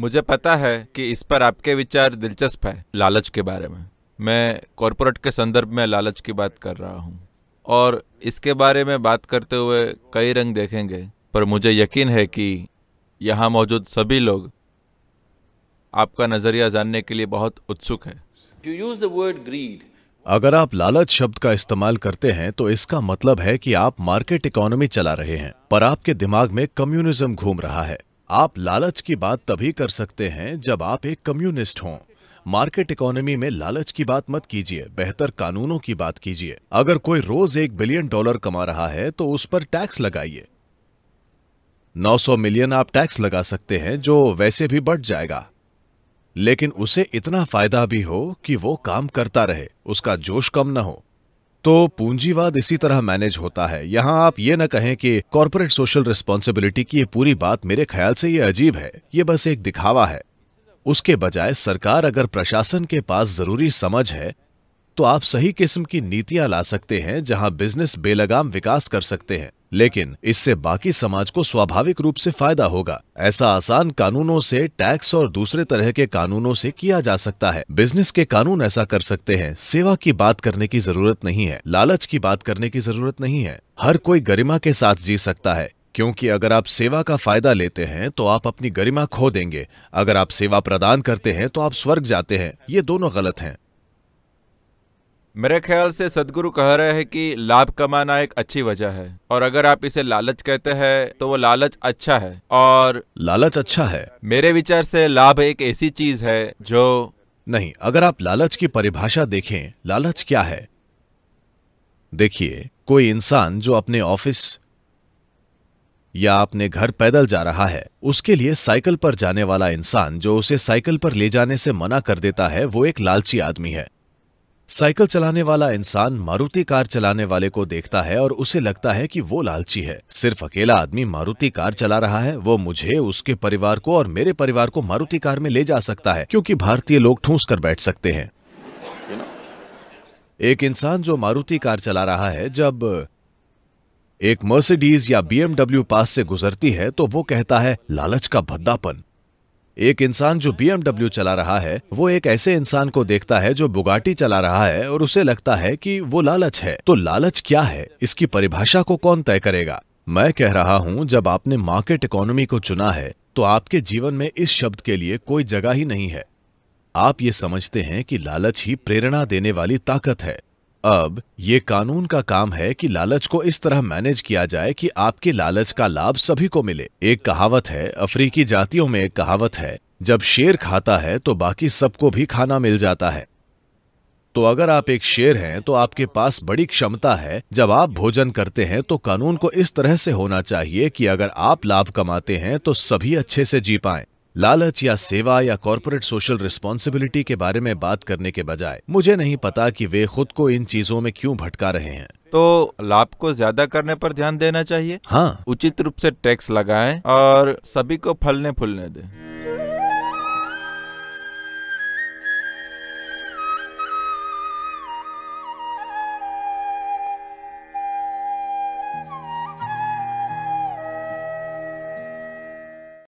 मुझे पता है कि इस पर आपके विचार दिलचस्प है लालच के बारे में मैं कॉरपोरेट के संदर्भ में लालच की बात कर रहा हूँ और इसके बारे में बात करते हुए कई रंग देखेंगे पर मुझे यकीन है कि यहाँ मौजूद सभी लोग आपका नज़रिया जानने के लिए बहुत उत्सुक है अगर आप लालच शब्द का इस्तेमाल करते हैं तो इसका मतलब है कि आप मार्केट इकोनॉमी चला रहे हैं पर आपके दिमाग में कम्युनिज्म घूम रहा है आप लालच की बात तभी कर सकते हैं जब आप एक कम्युनिस्ट हों मार्केट इकोनॉमी में लालच की बात मत कीजिए बेहतर कानूनों की बात कीजिए अगर कोई रोज एक बिलियन डॉलर कमा रहा है तो उस पर टैक्स लगाइए 900 मिलियन आप टैक्स लगा सकते हैं जो वैसे भी बढ़ जाएगा लेकिन उसे इतना फायदा भी हो कि वो काम करता रहे उसका जोश कम ना हो तो पूंजीवाद इसी तरह मैनेज होता है यहाँ आप ये न कहें कि कॉरपोरेट सोशल रिस्पॉन्सिबिलिटी की ये पूरी बात मेरे ख्याल से ये अजीब है ये बस एक दिखावा है उसके बजाय सरकार अगर प्रशासन के पास जरूरी समझ है तो आप सही किस्म की नीतियां ला सकते हैं जहां बिजनेस बेलगाम विकास कर सकते हैं लेकिन इससे बाकी समाज को स्वाभाविक रूप से फायदा होगा ऐसा आसान कानूनों से टैक्स और दूसरे तरह के कानूनों से किया जा सकता है बिजनेस के कानून ऐसा कर सकते हैं सेवा की बात करने की जरूरत नहीं है लालच की बात करने की जरूरत नहीं है हर कोई गरिमा के साथ जी सकता है क्योंकि अगर आप सेवा का फायदा लेते हैं तो आप अपनी गरिमा खो देंगे अगर आप सेवा प्रदान करते हैं तो आप स्वर्ग जाते हैं ये दोनों गलत हैं मेरे ख्याल से सदगुरु कह रहे हैं कि लाभ कमाना एक अच्छी वजह है और अगर आप इसे लालच कहते हैं तो वो लालच अच्छा है और लालच अच्छा है मेरे विचार से लाभ एक ऐसी चीज है जो नहीं अगर आप लालच की परिभाषा देखें लालच क्या है देखिए कोई इंसान जो अपने ऑफिस या अपने घर पैदल जा रहा है उसके लिए साइकिल पर जाने वाला इंसान जो उसे साइकिल पर ले जाने से मना कर देता है वो एक लालची आदमी है साइकिल चलाने वाला इंसान मारुति कार चलाने वाले को देखता है और उसे लगता है कि वो लालची है सिर्फ अकेला आदमी मारुति कार चला रहा है वो मुझे उसके परिवार को और मेरे परिवार को मारुति कार में ले जा सकता है क्योंकि भारतीय लोग ठूस कर बैठ सकते हैं एक इंसान जो मारुति कार चला रहा है जब एक मर्सिडीज या बीएमडब्ल्यू पास से गुजरती है तो वो कहता है लालच का भद्दापन एक इंसान जो बीएमडब्ल्यू चला रहा है वो एक ऐसे इंसान को देखता है जो बुगाटी चला रहा है और उसे लगता है कि वो लालच है तो लालच क्या है इसकी परिभाषा को कौन तय करेगा मैं कह रहा हूं जब आपने मार्केट इकोनॉमी को चुना है तो आपके जीवन में इस शब्द के लिए कोई जगह ही नहीं है आप ये समझते हैं कि लालच ही प्रेरणा देने वाली ताकत है अब ये कानून का काम है कि लालच को इस तरह मैनेज किया जाए कि आपके लालच का लाभ सभी को मिले एक कहावत है अफ्रीकी जातियों में एक कहावत है जब शेर खाता है तो बाकी सबको भी खाना मिल जाता है तो अगर आप एक शेर हैं तो आपके पास बड़ी क्षमता है जब आप भोजन करते हैं तो कानून को इस तरह से होना चाहिए कि अगर आप लाभ कमाते हैं तो सभी अच्छे से जी पाएं लालच या सेवा या कॉरपोरेट सोशल रिस्पॉन्सिबिलिटी के बारे में बात करने के बजाय मुझे नहीं पता कि वे खुद को इन चीजों में क्यों भटका रहे हैं तो लाभ को ज्यादा करने पर ध्यान देना चाहिए हाँ उचित रूप से टैक्स लगाएं और सभी को फलने फूलने दें